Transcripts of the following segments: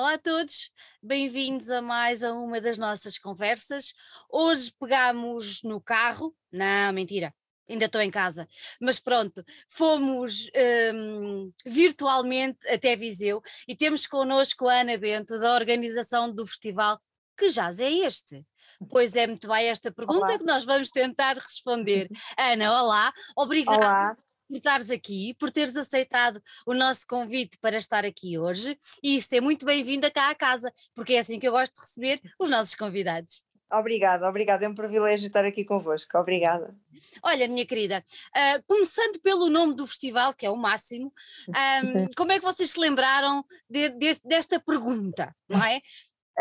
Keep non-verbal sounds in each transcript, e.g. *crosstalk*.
Olá a todos, bem-vindos a mais a uma das nossas conversas. Hoje pegámos no carro, não, mentira, ainda estou em casa, mas pronto, fomos um, virtualmente até Viseu e temos connosco a Ana Bento, da organização do festival. Que jazz é este? Pois é, muito bem esta pergunta olá. que nós vamos tentar responder. *laughs* Ana, olá, obrigada por estares aqui, por teres aceitado o nosso convite para estar aqui hoje e ser muito bem-vinda cá à casa, porque é assim que eu gosto de receber os nossos convidados. Obrigada, obrigada. É um privilégio estar aqui convosco. Obrigada. Olha, minha querida, uh, começando pelo nome do festival, que é o máximo, um, *laughs* como é que vocês se lembraram de, de, desta pergunta, não é?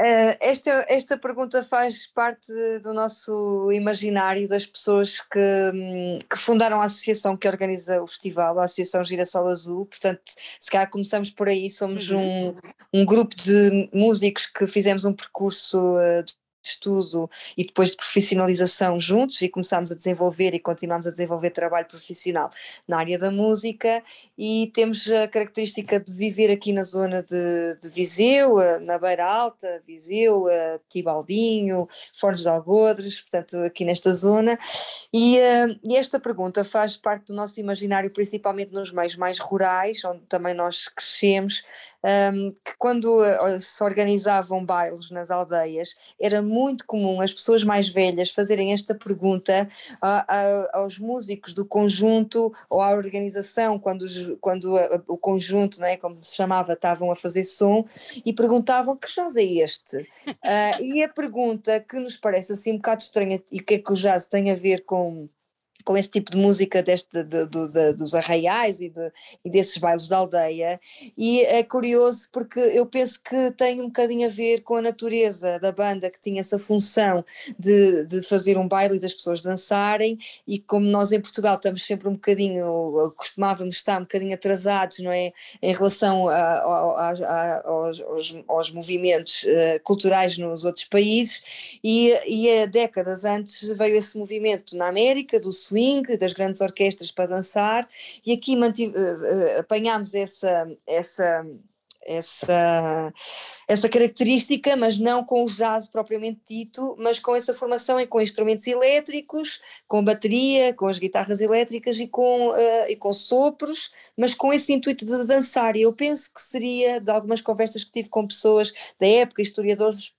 Eh, esta, esta pergunta faz parte do nosso imaginário das pessoas que, hum, que, fundaram a associação que organiza o festival, a Associação Girassol Azul. Portanto, se calhar começamos por aí, somos uhum. um, um grupo de músicos que fizemos um percurso eh, estudo e depois de profissionalização juntos e começámos a desenvolver e continuámos a desenvolver trabalho profissional na área da música e temos a característica de viver aqui na zona de, de Viseu, eh, na Beira Alta, Viseu, eh, Tibaldinho, Fornos de Algodres, portanto aqui nesta zona e, eh, e esta pergunta faz parte do nosso imaginário principalmente nos meios mais rurais, onde também nós crescemos, que quando se organizavam bailes nas aldeias era muito muito comum as pessoas mais velhas fazerem esta pergunta a, ah, a, ah, aos músicos do conjunto ou à organização, quando, quando a, o conjunto, né, como se chamava, estavam a fazer som, e perguntavam que jazz é este? uh, e a pergunta que nos parece assim um bocado estranha e o que é que o jazz tem a ver com com esse tipo de música deste, de, de, de, dos arraiais e, e, desses bailes da aldeia. E é curioso porque eu penso que tem um bocadinho a ver com a natureza da banda, que tinha essa função de, fazer um baile e das pessoas dançarem. E como nós em Portugal estamos sempre um bocadinho, costumávamos estar um bocadinho atrasados, não é? Em relação a, a, a, aos, aos, aos, movimentos uh, culturais nos outros países. E, e décadas antes veio esse movimento na América do Sul swing, das grandes orquestras para dançar, e aqui mantive, eh, eh, apanhámos essa, essa, essa, essa característica, mas não com o jazz propriamente dito, mas com essa formação e com instrumentos elétricos, com bateria, com as guitarras elétricas e com, uh, e com sopros, mas com esse intuito de dançar. E eu penso que seria, de algumas conversas que tive com pessoas da época, historiadores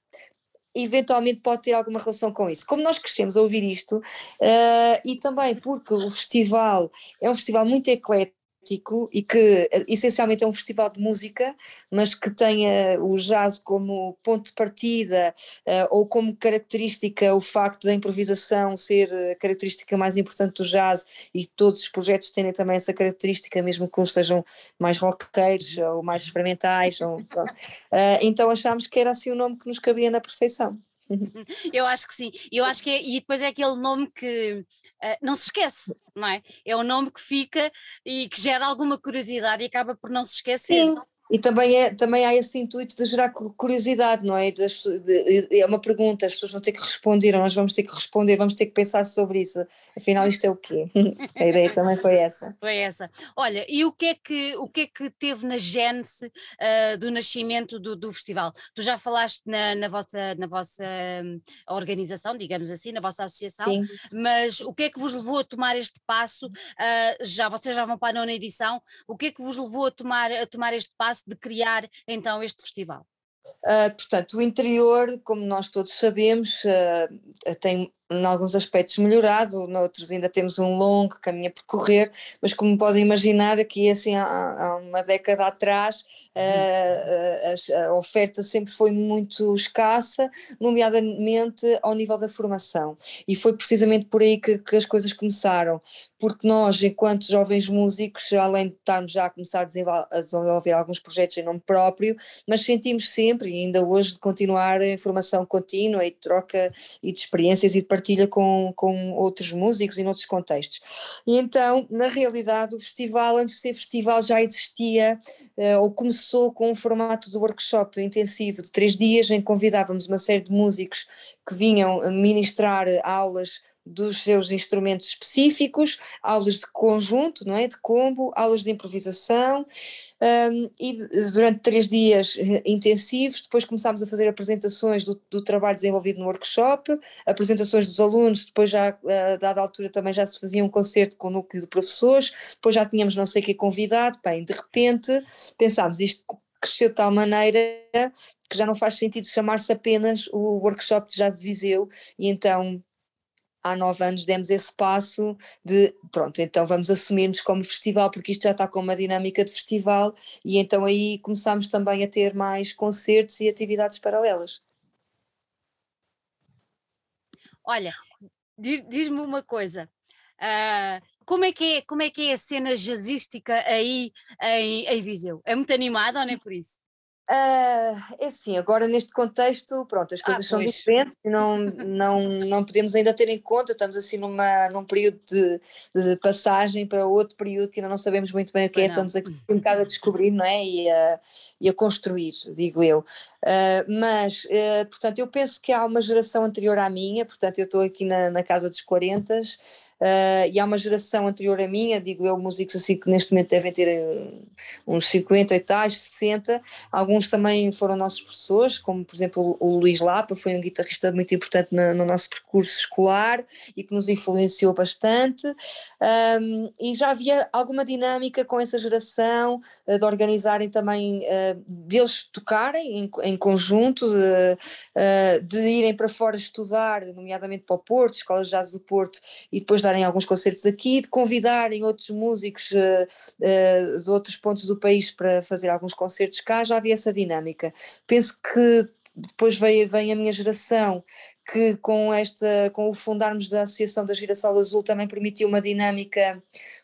eventualmente pode ter alguma relação com isso. Como nós crescemos a ouvir isto, uh, e também porque o festival é um festival muito eclético eclético e que essencialmente é um festival de música, mas que tenha o jazz como ponto de partida eh, ou como característica o facto da improvisação ser a característica mais importante do jazz e todos os projetos têm também essa característica, mesmo que uns sejam mais roqueiros ou mais experimentais. Ou, eh, então achámos que era assim o nome que nos cabia na perfeição. *laughs* Eu acho que sim. Eu acho que é, e depois é aquele nome que uh, não se esquece, não é? É o nome que fica e que gera alguma curiosidade e acaba por não se esquecer. Sim. E também, é, também há esse intuito de gerar curiosidade, não é? De, de, de, é uma pergunta, as pessoas vão ter que responder, nós vamos ter que responder, vamos ter que pensar sobre isso. Afinal, isto é o quê? A ideia também foi essa. *laughs* Foi essa. Olha, e o que é que, o que, é que teve na gênese uh, do nascimento do, do, festival? Tu já falaste na, na, vossa, na vossa hum, organização, digamos assim, na vossa associação, Sim. mas o que é que vos levou a tomar este passo? Uh, já Vocês já vão para a nona edição, o que é que vos levou a tomar, a tomar este passo? de criar então este festival? Uh, portanto, o interior, como nós todos sabemos, uh, tem em alguns aspectos melhorado, noutros ainda temos um longo caminho a percorrer, mas como podem imaginar, aqui assim há, há uma década atrás uhum. eh, eh, a, a, oferta sempre foi muito escassa, nomeadamente ao nível da formação. E foi precisamente por aí que, que as coisas começaram, porque nós, enquanto jovens músicos, além de estarmos já a começar a desenvolver, alguns projetos em nome próprio, mas sentimos sempre, e ainda hoje, de continuar a formação contínua e de troca e de experiências e de partilha com, com outros músicos e noutros contextos. E então, na realidade, o festival, antes de ser festival, já existia, uh, ou começou com um formato de workshop intensivo de três dias, em que convidávamos uma série de músicos que vinham ministrar aulas dos seus instrumentos específicos, aulas de conjunto, não é? De combo, aulas de improvisação um, e durante três dias eh, intensivos, depois começámos a fazer apresentações do, do trabalho desenvolvido no workshop, apresentações dos alunos, depois já, eh, a dada altura também já se fazia um concerto com o núcleo de professores, depois já tínhamos não sei quem convidado, bem, de repente pensámos isto cresceu de tal maneira que já não faz sentido chamar-se apenas o workshop de jazz de Viseu e então há nove anos demos esse passo de pronto, então vamos assumir-nos como festival, porque isto já está com uma dinâmica de festival, e então aí começámos também a ter mais concertos e atividades paralelas. Olha, diz-me uma coisa. Uh, como, é que é, como é que é a cena jazzística aí em, em Viseu? É muito animada ou nem por isso? Uh, é assim, agora neste contexto, pronto, as ah, coisas ah, são diferentes e não, *laughs* não, não podemos ainda ter em conta, estamos assim numa, num período de, de passagem para outro período que ainda não sabemos muito bem o que é, estamos aqui um bocado a descobrir, não é? E a, e a construir, digo eu. Uh, mas, uh, portanto, eu penso que há uma geração anterior à minha, portanto, eu estou aqui na, na casa dos 40, Uh, e há uma geração anterior à minha, digo eu, músicos assim que neste momento devem ter ah, uns 50 e tais, 60. Alguns também foram nossos professores, como por exemplo o Luís Lapa, foi um guitarrista muito importante na, no nosso percurso escolar e que nos influenciou bastante. Um, e já havia alguma dinâmica com essa geração uh, de organizarem também, uh, deles tocarem em, em conjunto, de, de irem para fora estudar, nomeadamente para o Porto, Escolas de Jazz do Porto, e depois da em alguns concertos aqui, de convidarem outros músicos uh, uh, de outros pontos do país para fazer alguns concertos cá, já havia essa dinâmica. Penso que depois vem, vem a minha geração que com esta com o fundarmos da Associação da Girassol Azul também permitiu uma dinâmica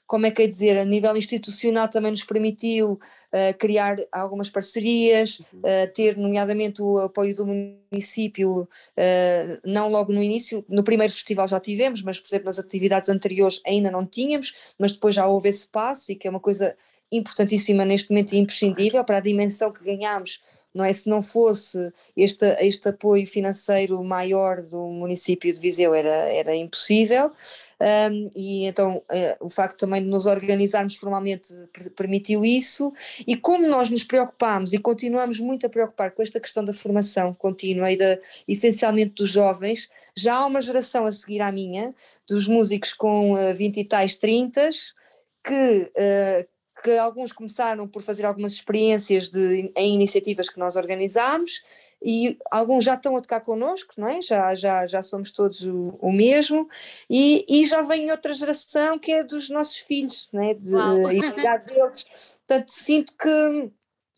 como é que é dizer, a nível institucional também nos permitiu uh, criar algumas parcerias, uh, ter nomeadamente o apoio do município, uh, não logo no início, no primeiro festival já tivemos, mas por exemplo nas atividades anteriores ainda não tínhamos, mas depois já houve esse passo e que é uma coisa importantíssima neste momento e imprescindível para a dimensão que ganhamos não é? Se não fosse este, este apoio financeiro maior do município de Viseu, era, era impossível um, e então uh, o facto também de nos organizarmos formalmente permitiu isso, e como nós nos preocupámos e continuamos muito a preocupar com esta questão da formação contínua e da, essencialmente dos jovens, já há uma geração a seguir à minha, dos músicos com uh, eh, 20 e tais 30 que, uh, que alguns começaram por fazer algumas experiências de, em iniciativas que nós organizámos e alguns já estão a tocar connosco, não é? já, já, já somos todos o, o mesmo, e, e, já vem outra geração que é dos nossos filhos, é? de, e eh, da idade deles. Portanto, sinto que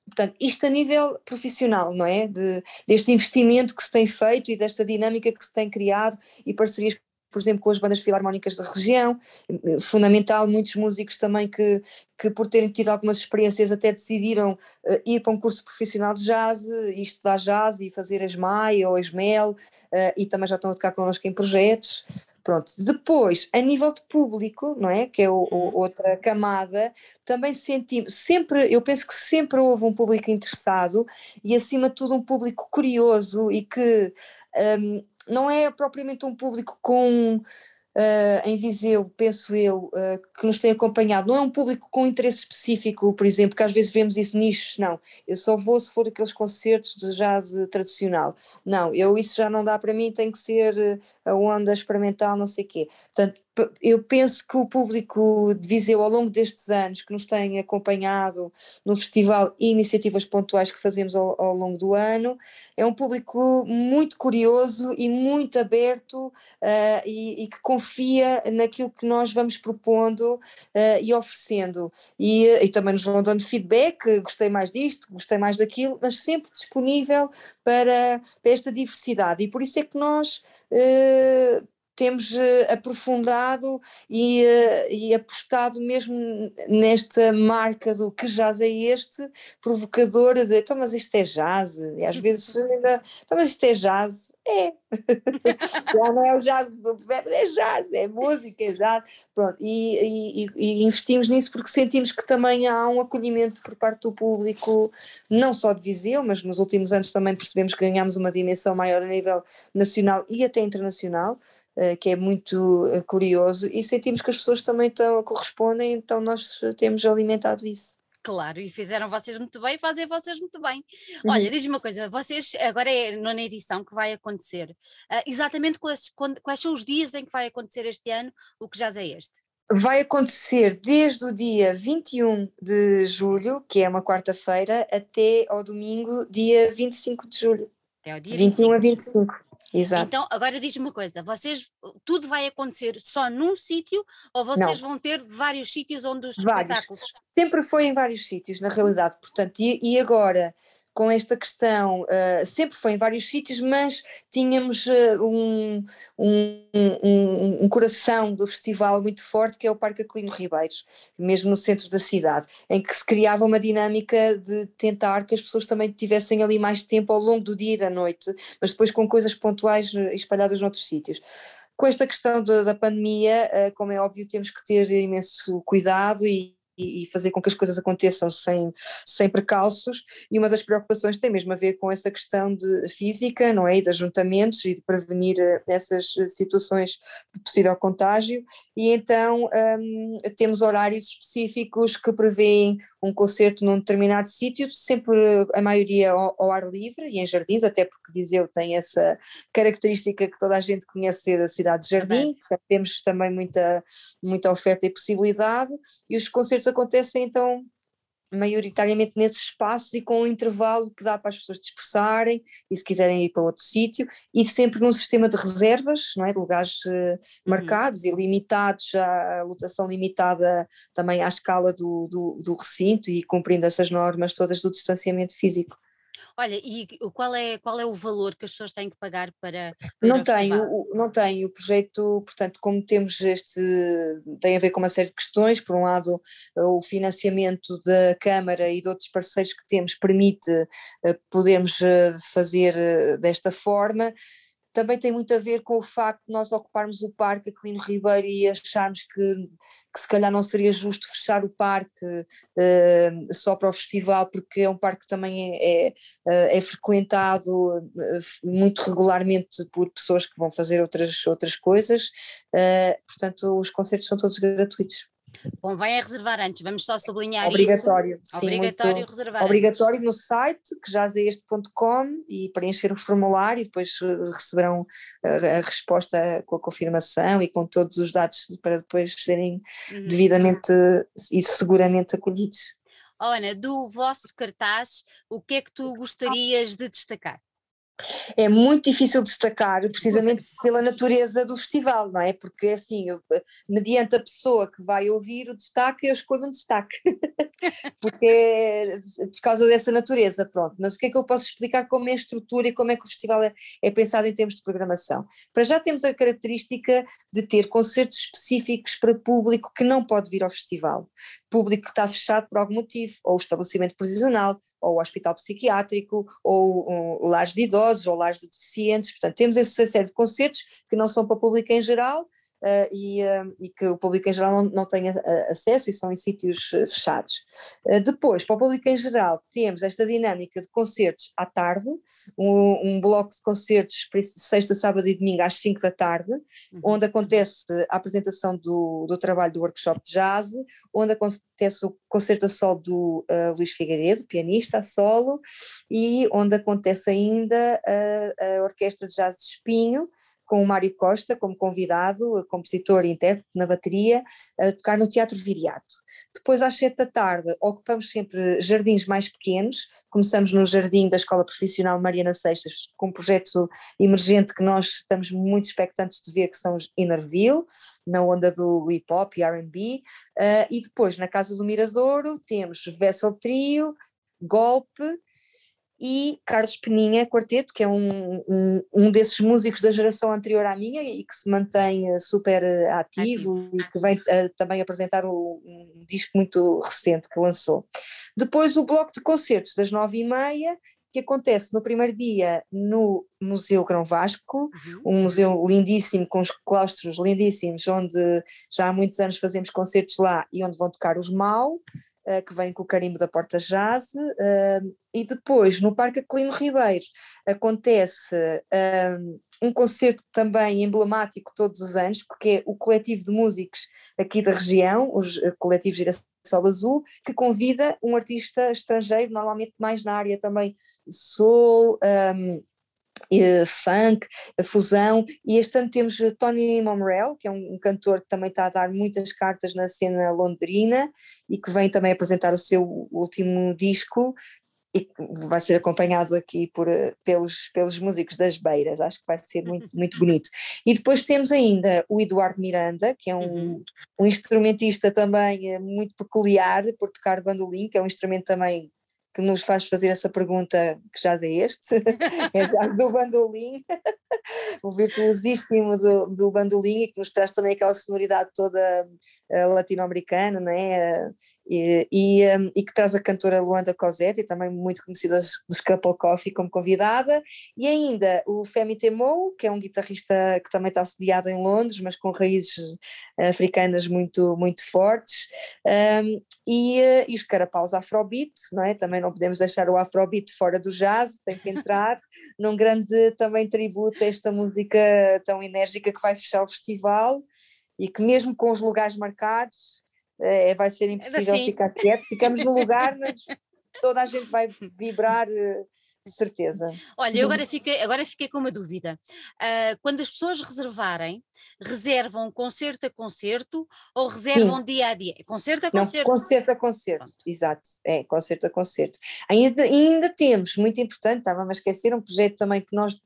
portanto, isto a nível profissional, não é? De, deste investimento que se tem feito e desta dinâmica que se tem criado e parcerias por exemplo, com as bandas filarmónicas da região, fundamental, muitos músicos também que, que por terem tido algumas experiências até decidiram uh, ir para um curso profissional de jazz e estudar jazz e fazer as mai ou as uh, e também já estão a tocar connosco em projetos. Pronto. Depois, a nível de público, não é? Que é o, o, uhum. outra camada, também sentimos, sempre, eu penso que sempre houve um público interessado e, acima de tudo, um público curioso e que um, ehm, não é propriamente um público com. Uh, em Viseu, penso eu, uh, que nos tem acompanhado, não é um público com interesse específico, por exemplo, que às vezes vemos isso nichos, não. Eu só vou se for aqueles concertos de jazz eh, tradicional. Não, eu isso já não dá para mim, tem que ser a onda experimental, não sei o quê. Portanto, eu penso que o público de Viseu, ao longo destes anos, que nos tem acompanhado no festival e iniciativas pontuais que fazemos ao, ao longo do ano, é um público muito curioso e muito aberto uh, e, e, que confia naquilo que nós vamos propondo uh, e oferecendo. E, eh, e também nos vão dando feedback: gostei mais disto, gostei mais daquilo, mas sempre disponível para, para esta diversidade. E por isso é que nós. Uh, temos eh, aprofundado e, eh, e, apostado mesmo nesta marca do que jazz é este, provocadora de então, mas isto é jazz, e às vezes *laughs* ainda, então, mas isto é jazz, é. *laughs* Já não é o jazz do é jazz, é música, é jazz. Pronto, e, e, e, investimos nisso porque sentimos que também há um acolhimento por parte do público, não só de Viseu, mas nos últimos anos também percebemos que ganhámos uma dimensão maior a nível nacional e até internacional. Eh, que é muito eh, curioso, e sentimos que as pessoas também estão, correspondem, então nós temos alimentado isso. Claro, e fizeram vocês muito bem, fazem vocês muito bem. Uhum. Olha, diz-me uma coisa, vocês, agora é a nona edição que vai acontecer, uh, exatamente quais, quais são os dias em que vai acontecer este ano, o que já é este? Vai acontecer desde o dia 21 de julho, que é uma quarta-feira, até ao domingo, dia 25 de julho. Até ao dia 21 25. a 25. Exato. Então, agora diz-me uma coisa: vocês tudo vai acontecer só num sítio ou vocês Não. vão ter vários sítios onde os vários. espetáculos? Sempre foi em vários sítios, na realidade, portanto, e, e agora com esta questão, uh, sempre foi em vários sítios, mas tínhamos uh, um, um, um, um, coração do festival muito forte, que é o Parque Aquilino Ribeiros, mesmo no centro da cidade, em que se criava uma dinâmica de tentar que as pessoas também tivessem ali mais tempo ao longo do dia e da noite, mas depois com coisas pontuais eh, espalhadas noutros sítios com esta questão da, da pandemia, como é óbvio, temos que ter imenso cuidado e, e, fazer com que as coisas aconteçam sem, sem precalços, e uma das preocupações tem mesmo a ver com essa questão de física, não é, e de ajuntamentos e de prevenir eh, essas eh, situações de possível contágio, e então um, temos horários específicos que prevêem um concerto num determinado sítio, sempre eh, a maioria ao, ao, ar livre e em jardins, até porque Viseu tem essa característica que toda a gente conhece da cidade de jardim, portanto temos também muita, muita oferta e possibilidade, e os concertos acontecem então maioritariamente nesses espaços e com o intervalo que dá para as pessoas dispersarem e se quiserem ir para outro sítio e sempre num sistema de reservas, não é? de lugares uh, marcados uhum. e limitados, à, lotação limitada também à escala do, do, do recinto e cumprindo essas normas todas do distanciamento físico. Olha, e qual é, qual é o valor que as pessoas têm que pagar para. para não, tenho, não tenho. O projeto, portanto, como temos este. tem a ver com uma série de questões. Por um lado, o financiamento da Câmara e de outros parceiros que temos permite eh, podermos eh, fazer eh, desta forma também tem muito a ver com o facto de nós ocuparmos o parque Aquilino Ribeiro e acharmos que, que se calhar não seria justo fechar o parque uh, só para o festival, porque é um parque que também é, é, eh, é frequentado eh, muito regularmente por pessoas que vão fazer outras, outras coisas, uh, portanto os concertos são todos gratuitos. Bom, vem a é reservar antes, vamos só sublinhar obrigatório, isso. Sim, obrigatório, muito, reservar Obrigatório antes. no site, que jazeeste.com e preencher o formulário e depois eh, receberão eh, a, resposta com a confirmação e com todos os dados para depois serem uhum. devidamente e seguramente acolhidos. Ana, do vosso cartaz, o que é que tu gostarias de destacar? é muito difícil destacar, precisamente pela natureza do festival, não é? Porque assim, eu, eh, mediante a pessoa que vai ouvir o destaque, eu escolho um destaque, *laughs* porque é, eh, por causa dessa natureza, pronto. Mas o que é que eu posso explicar como é a estrutura e como é que o festival é, é pensado em termos de programação? Para já temos a característica de ter concertos específicos para público que não pode vir ao festival público que está fechado por algum motivo, ou o estabelecimento prisional, ou o hospital psiquiátrico, ou um, lares de idosos, ou lares de deficientes. Portanto, temos essa série de concertos que não são para o público em geral uh, e, uh, e, que o público em geral não, não tenha eh, acesso e são em sítios fechados. depois, para o público em geral, temos esta dinâmica de concertos à tarde, um, um bloco de concertos sexta, sábado e domingo às 5 da tarde, uhum. onde acontece a apresentação do, do trabalho do workshop de jazz, onde acontece o concerto a solo do uh, Luís Figueiredo, pianista a solo, e onde acontece ainda a, a Orquestra de Jazz de Espinho, com o Mário Costa como convidado, eh, compositor e intérprete na bateria, a tocar no Teatro Viriato. Depois, às sete da tarde, ocupamos sempre jardins mais pequenos. Começamos no jardim da Escola Profissional Mariana Seixas, com um projeto emergente que nós estamos muito expectantes de ver, que são os Innerville, na onda do hip hop e RB. Uh, eh, e depois, na Casa do Miradouro, temos Vessel Trio, Golpe e Carlos Peninha Quarteto, que é um, um, um, desses músicos da geração anterior à minha e que se mantém eh, super eh, ativo e que vem uh, também apresentar o, um disco muito recente que lançou. Depois o bloco de concertos das nove e meia, que acontece no primeiro dia no Museu Grão Vasco, uhum. um museu lindíssimo, com os claustros lindíssimos, onde já há muitos anos fazemos concertos lá e onde vão tocar os Mal. Eh, que vem com o carimbo da Porta Jazz, eh, e depois no Parque Aquilino Ribeiro acontece ehm, um concerto também emblemático todos os anos, porque é o coletivo de músicos aqui da região, o eh, coletivo Sol Azul, que convida um artista estrangeiro, normalmente mais na área também soul, um, ehm, eh, funk, eh, fusão, e este ano temos eh, Tony Momrell, que é um, cantor que também está a dar muitas cartas na cena londrina e que vem também apresentar o seu último disco e vai ser acompanhado aqui por, pelos, pelos músicos das Beiras, acho que vai ser muito, *laughs* muito bonito. E depois temos ainda o Eduardo Miranda, que é um, uhum. um instrumentista também muito peculiar por tocar bandolim, que é um instrumento também que nos faz fazer essa pergunta, que já é este? *laughs* é já do bandolim, *laughs* o virtuosíssimo do, do bandolim e que nos traz também aquela sonoridade toda eh, latino-americano, né, E, e, um, ehm, e, que traz a cantora Luanda Cosetti, também muito conhecida dos Couple Coffee, como convidada, e ainda o Femi Temou, que é um guitarrista que também está sediado em Londres, mas com raízes eh, africanas muito, muito fortes, um, ehm, e, e os Carapaus Afrobeat, não é? Também não podemos deixar o Afrobeat fora do jazz, tem que entrar *laughs* num grande também tributo a esta música tão enérgica que vai fechar o festival e que mesmo com os lugares marcados eh, é, vai ser impossível assim. ficar quieto. Ficamos no lugar, *laughs* mas toda a gente vai vibrar. Eh, de certeza. Olha, eu uhum. agora fiquei, agora fiquei com uma dúvida. Uh, quando as pessoas reservarem, reservam concerto a concerto ou reservam Sim. dia a dia? Concerto a concerto? Não, concerto a concerto, Pronto. exato. É, concerto a concerto. Ainda, ainda temos, muito importante, estava-me a esquecer, um projeto também que nós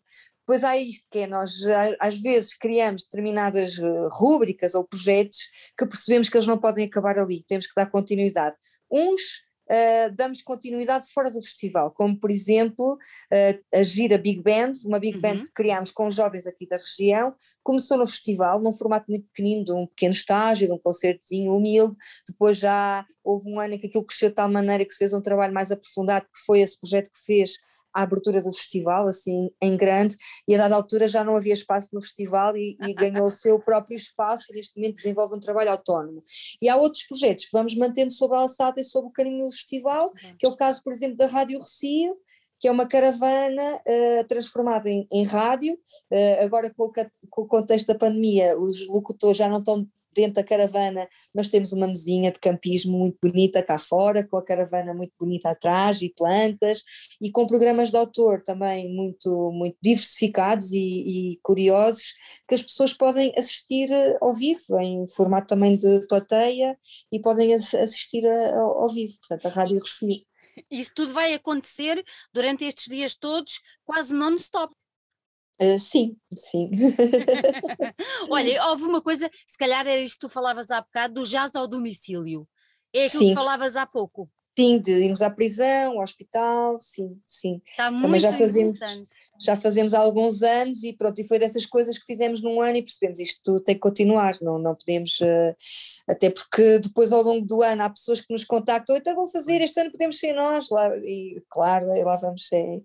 Pois há isto que é, nós às vezes criamos determinadas eh, rúbricas ou projetos que percebemos que eles não podem acabar ali, temos que dar continuidade. Uns Uh, damos continuidade fora do festival, como por exemplo uh, a Gira Big Band, uma Big uhum. Band que criámos com jovens aqui da região, começou no festival num formato muito pequenino, de um pequeno estágio, de um concertozinho humilde, depois já houve um ano em que aquilo cresceu de tal maneira que se fez um trabalho mais aprofundado, que foi esse projeto que fez à abertura do festival, assim, em grande, e a dada altura já não havia espaço no festival e, e ganhou o seu próprio espaço e neste momento desenvolve um trabalho autónomo. E há outros projetos que vamos mantendo sob a alçada e sob o carinho do festival, que é o caso, por exemplo, da Rádio Recife, que é uma caravana uh, transformada em, em rádio. Uh, agora, com o, com o, contexto da pandemia, os locutores já não estão dentro da caravana nós temos uma mesinha de campismo muito bonita cá fora, com a caravana muito bonita atrás e plantas e com programas de autor também muito, muito diversificados e, e curiosos que as pessoas podem assistir eh, ao vivo, em formato também de plateia e podem assistir eh, ao, vivo, portanto a Rádio Rossini. Isso tudo vai acontecer durante estes dias todos, quase non-stop. Ah, sim, sim. *laughs* Olha, *laughs* houve uma coisa, se calhar era isto que tu falavas há bocado, do jazz ao domicílio. É aquilo sim. que falavas há pouco. Sim, de irmos à prisão, ao hospital, sim, sim. Está Também muito já fazemos, interessante já fazemos há alguns anos e pronto, e foi dessas coisas que fizemos num ano e percebemos isto tem que continuar, não, não podemos, eh, até porque depois ao longo do ano há pessoas que nos contactam, então vão fazer, este ano podemos ser nós, lá, e claro, lá vamos, é,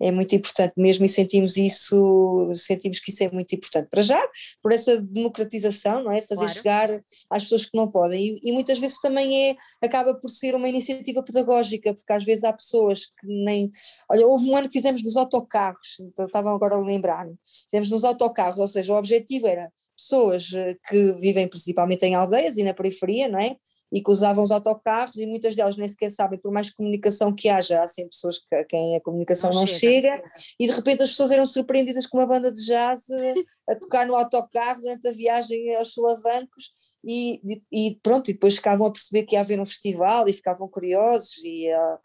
é muito importante mesmo e sentimos isso, sentimos que isso é muito importante. Para já, por essa democratização, não é? De fazer claro. chegar às pessoas que não podem. E, e, muitas vezes também é, acaba por ser uma iniciativa pedagógica, porque às vezes há pessoas que nem. Olha, houve um ano que fizemos dos autocarros então, estavam agora a lembrar-me, fizemos nos autocarros, ou seja, o objetivo era pessoas eh, que vivem principalmente em aldeias e na periferia, não é? E que usavam os autocarros e muitas delas nem sequer sabem, por mais comunicação que haja, há sempre pessoas que, a quem a comunicação não, não chega. chega. e de repente as pessoas eram surpreendidas com uma banda de jazz eh, a tocar no autocarro durante a viagem aos solavancos e, e pronto, e depois ficavam a perceber que ia haver um festival e ficavam curiosos e... Uh,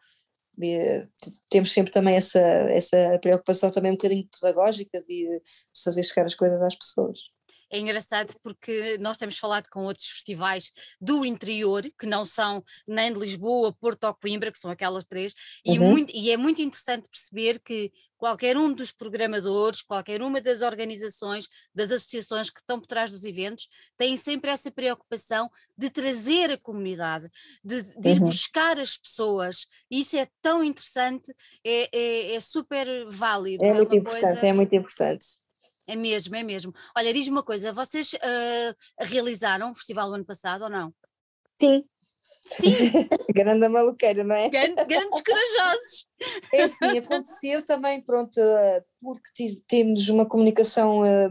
eh, temos sempre também essa, essa preocupação também um bocadinho pedagógica de fazer chegar as coisas às pessoas é engraçado porque nós temos falado com outros festivais do interior, que não são nem de Lisboa, Porto ou Coimbra, que são aquelas três, uhum. e, muito, e é muito interessante perceber que qualquer um dos programadores, qualquer uma das organizações, das associações que estão por trás dos eventos, têm sempre essa preocupação de trazer a comunidade, de, de ir uhum. buscar as pessoas. Isso é tão interessante, é, é, é super válido. É, é muito importante, coisa... é muito importante. É mesmo, é mesmo. Olha, diz-me uma coisa, vocês uh, realizaram o festival ano passado ou não? Sim. Sim. *laughs* Grande maluqueira, não é? Grandes corajosos. É assim, aconteceu também, pronto, eh, porque tive, temos uma comunicação eh,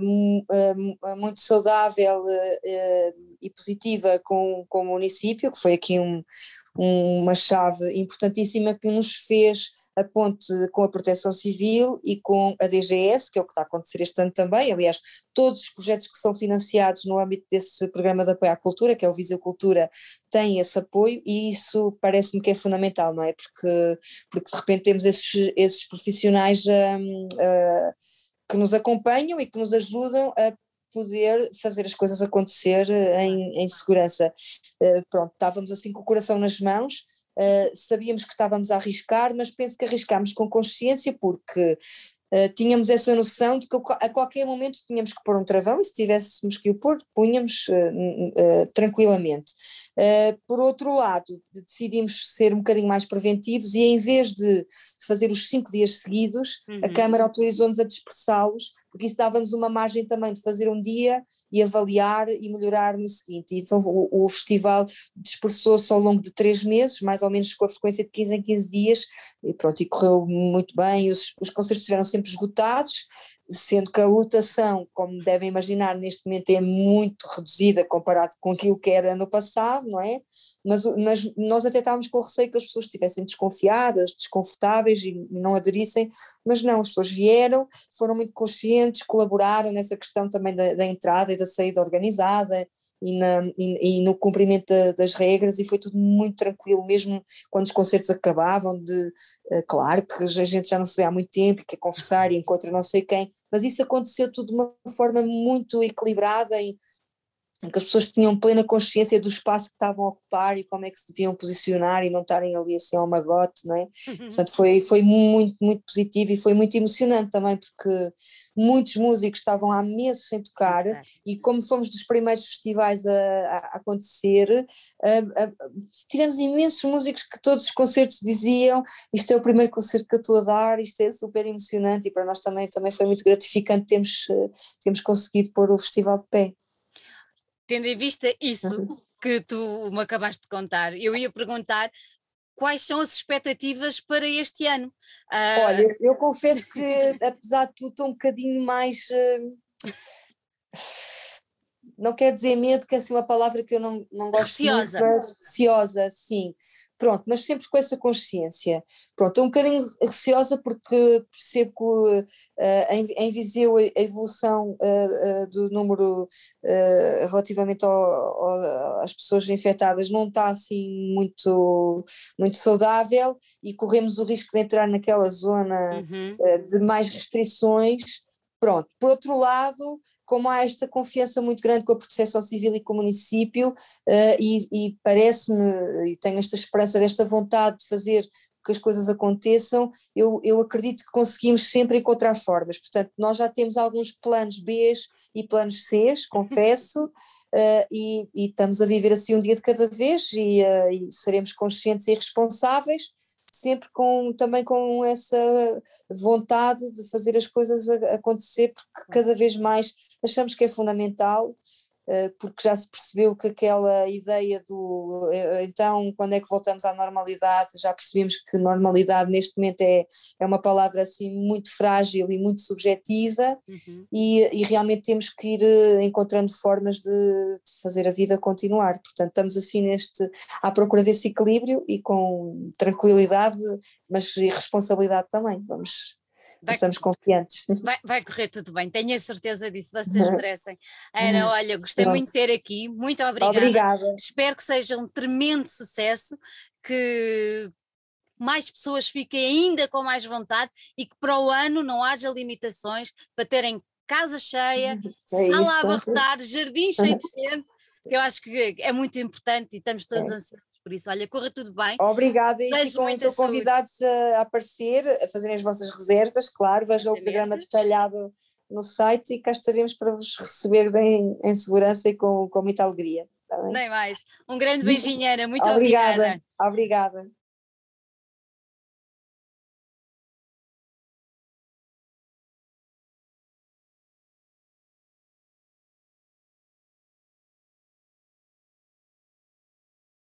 eh, muito saudável e positiva com, com o município, que foi aqui um, uma chave importantíssima que nos fez a ponte com a Proteção Civil e com a DGS, que é o que está a acontecer este ano também. Aliás, todos os projetos que são financiados no âmbito desse programa de apoio à cultura, que é o Viseu Cultura, têm esse apoio e isso parece-me que é fundamental, não é? Porque, porque de repente temos esses, esses profissionais hum, hum, que nos acompanham e que nos ajudam a poder fazer as coisas acontecer eh, em, em segurança. Eh, pronto, estávamos assim com o coração nas mãos, Uh, sabíamos que estávamos a arriscar, mas penso que arriscámos com consciência, porque ah, tínhamos essa noção de que a qualquer momento tínhamos que pôr um travão e se tivéssemos que o pôr, punhamos uh, uh, tranquilamente. por outro lado, decidimos ser um bocadinho mais preventivos e em vez de fazer os cinco dias seguidos, uhum. a Câmara autorizou-nos a dispersá-los porque isso dava-nos uma margem também de fazer um dia e avaliar e melhorar no seguinte. então o, o festival dispersou-se ao longo de três meses, mais ou menos com a frequência de 15 em 15 dias, e pronto, e correu muito bem, os, os concertos estiveram sempre esgotados, sendo que a lotação, como devem imaginar, neste momento é muito reduzida comparado com aquilo que era no passado, não é? Mas, mas nós até estávamos com o receio que as pessoas estivessem desconfiadas, desconfortáveis e não aderissem, mas não, as pessoas vieram, foram muito conscientes, colaboraram nessa questão também da, da entrada e da saída organizada, e, na, e, e no cumprimento da, das regras, e foi tudo muito tranquilo, mesmo quando os concertos acabavam, de uh, claro que a gente já não se vê há muito tempo e quer conversar e encontra não sei quem, mas isso aconteceu tudo de uma forma muito equilibrada e, em que as pessoas tinham plena consciência do espaço que estavam a ocupar e como é que se deviam posicionar e não estarem ali assim ao magote, não é? Uhum. Portanto, foi, foi muito, muito positivo e foi muito emocionante também, porque muitos músicos estavam há meses sem tocar é. e como fomos dos primeiros festivais a, a acontecer, a, a, tivemos imensos músicos que todos os concertos diziam isto é o primeiro concerto que eu estou a dar, isto é super emocionante e para nós também, também foi muito gratificante termos, termos conseguido pôr o festival de pé tendo em vista isso que tu me acabaste de contar, eu ia perguntar quais são as expectativas para este ano? Uh... Olha, eu *laughs* confesso que, apesar de tudo, estou um bocadinho mais. Uh não quer dizer medo, que é assim uma palavra que eu não, não gosto Reciosa. muito. Reciosa. sim. Pronto, mas sempre com essa consciência. Pronto, um bocadinho receosa porque percebo que uh, em, em Viseu a evolução uh, uh, do número relativamente ao, ao, às pessoas infectadas não está assim muito, muito saudável e corremos o risco de entrar naquela zona uhum. de mais restrições. Pronto, por outro lado, como há esta confiança muito grande com a proteção civil e com o município, uh, e, e parece-me, e tenho esta esperança, desta vontade de fazer que as coisas aconteçam, eu, eu acredito que conseguimos sempre encontrar formas. Portanto, nós já temos alguns planos B e planos C *laughs* confesso, uh, e, e, estamos a viver assim um dia de cada vez e, uh, e seremos conscientes e responsáveis sempre com, também com essa vontade de fazer as coisas acontecer, porque cada vez mais achamos que é fundamental eh, porque já se percebeu que aquela ideia do eh, eh, então quando é que voltamos à normalidade, já percebemos que normalidade neste momento é, é uma palavra assim muito frágil e muito subjetiva uhum. e, e, realmente temos que ir encontrando formas de, de, fazer a vida continuar, portanto estamos assim neste, à procura desse equilíbrio e com tranquilidade, mas responsabilidade também, vamos Vai, Estamos confiantes. *laughs* Vai, vai, correr tudo bem, tenho a certeza disso, vocês *laughs* merecem. Ana, uhum. olha, gostei Pronto. muito de ser aqui, muito obrigada. Obrigada. Espero que seja um tremendo sucesso, que mais pessoas fiquem ainda com mais vontade e que para o ano não haja limitações para terem casa cheia, uhum. é sala abarrotada a abarrotar, jardim *laughs* cheio de gente, que eu acho que é muito importante e estamos todos é. ansiosos por isso, olha, corra tudo bem. Obrigada e ficam então convidados a aparecer, a fazerem as vossas reservas, claro, vejam o programa detalhado no site e cá estaremos para vos receber bem em segurança e com, com muita alegria. Tá Nem mais. Um grande beijinho, Ana. Muito obrigada. Obrigada. obrigada.